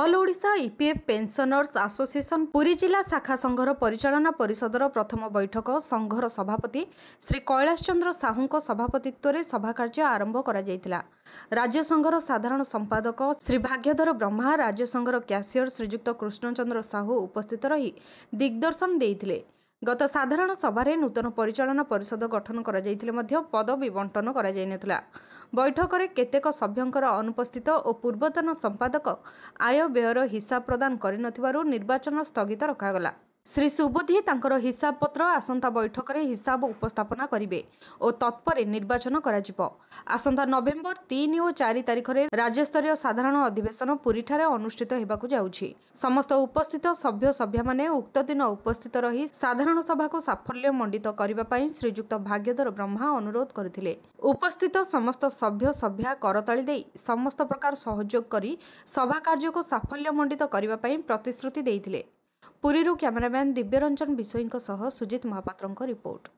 all Odisha EPF pensioners association Puri ଜିଲ୍ଲା ଶାଖା ସଂଘର ପରିଚାଳନା ପରିଷଦର ପ୍ରଥମ ବୈଠକ ସଂଘର ସଭାପତି ଶ୍ରୀ କୈଳାଶ ଚନ୍ଦ୍ର ସାହୁଙ୍କ ସଭାପତିତ୍ୱରେ ସଭାକାର୍ଯ୍ୟ ଆରମ୍ଭ କରାଯାଇଥିଲା ରାଜ୍ୟ ସଂଘର ସାଧାରଣ ସମ୍ପାଦକ ଶ୍ରୀ ଭାଗ୍ୟଧର ବ୍ରହ୍ମା ରାଜ୍ୟ ସଂଘର କ୍ୟାସିୟର ଶ୍ରୀଯୁକ୍ତ କୃଷ୍ଣଚନ୍ଦ୍ର ସାହୁ ଉପସ୍ଥିତ ରହି ଦିଗ୍ଦର୍ଶନ ଦେଇଥିଲେ ଗତ ସାଧାରଣ ସଭାରେ ନୂତନ ପରିଚାଳନା ପରିଷଦ ଗଠନ କରାଯାଇଥିଲେ ମଧ୍ୟ ପଦ ବିବଣ୍ଟନ କରାଯାଇନଥିଲା ବୈଠକରେ କେତେକ ସଭ୍ୟଙ୍କର ଅନୁପସ୍ଥିତ ଓ ପୂର୍ବତନ ସମ୍ପାଦକ ଆୟ ବ୍ୟୟର ହିସାବ ପ୍ରଦାନ କରିନଥିବାରୁ ନିର୍ବାଚନ ସ୍ଥଗିତ ରଖାଗଲା ଶ୍ରୀ ସୁବୁଦ୍ଧି ତାଙ୍କର ହିସାବପତ୍ର ଆସନ୍ତା ବୈଠକରେ ହିସାବ ଉପସ୍ଥାପନା କରିବେ ଓ ତତ୍ପରେ ନିର୍ବାଚନ କରାଯିବ ଆସନ୍ତା ନଭେମ୍ବର ତିନି ଓ ଚାରି ତାରିଖରେ ରାଜ୍ୟସ୍ତରୀୟ ସାଧାରଣ ଅଧିବେଶନ ପୁରୀଠାରେ ଅନୁଷ୍ଠିତ ହେବାକୁ ଯାଉଛି ସମସ୍ତ ଉପସ୍ଥିତ ସଭ୍ୟ ସଭ୍ୟାମାନେ ଉକ୍ତ ଦିନ ଉପସ୍ଥିତ ରହି ସାଧାରଣ ସଭାକୁ ସାଫଲ୍ୟ ମଣ୍ଡିତ କରିବା ପାଇଁ ଶ୍ରୀଯୁକ୍ତ ଭାଗ୍ୟଧର ବ୍ରହ୍ମା ଅନୁରୋଧ କରିଥିଲେ ଉପସ୍ଥିତ ସମସ୍ତ ସଭ୍ୟ ସଭ୍ୟା କରତାଳି ଦେଇ ସମସ୍ତ ପ୍ରକାର ସହଯୋଗ କରି ସଭା କାର୍ଯ୍ୟକୁ ସାଫଲ୍ୟ ମଣ୍ଡିତ କରିବା ପାଇଁ ପ୍ରତିଶ୍ରୁତି ଦେଇଥିଲେ ପୁରୀରୁ କ୍ୟାମେରାମ୍ୟାନ୍ ଦିବ୍ୟରଞ୍ଜନ ବିଷୋଇଙ୍କ ସହ ସୁଜିତ ମହାପାତ୍ରଙ୍କ ରିପୋର୍ଟ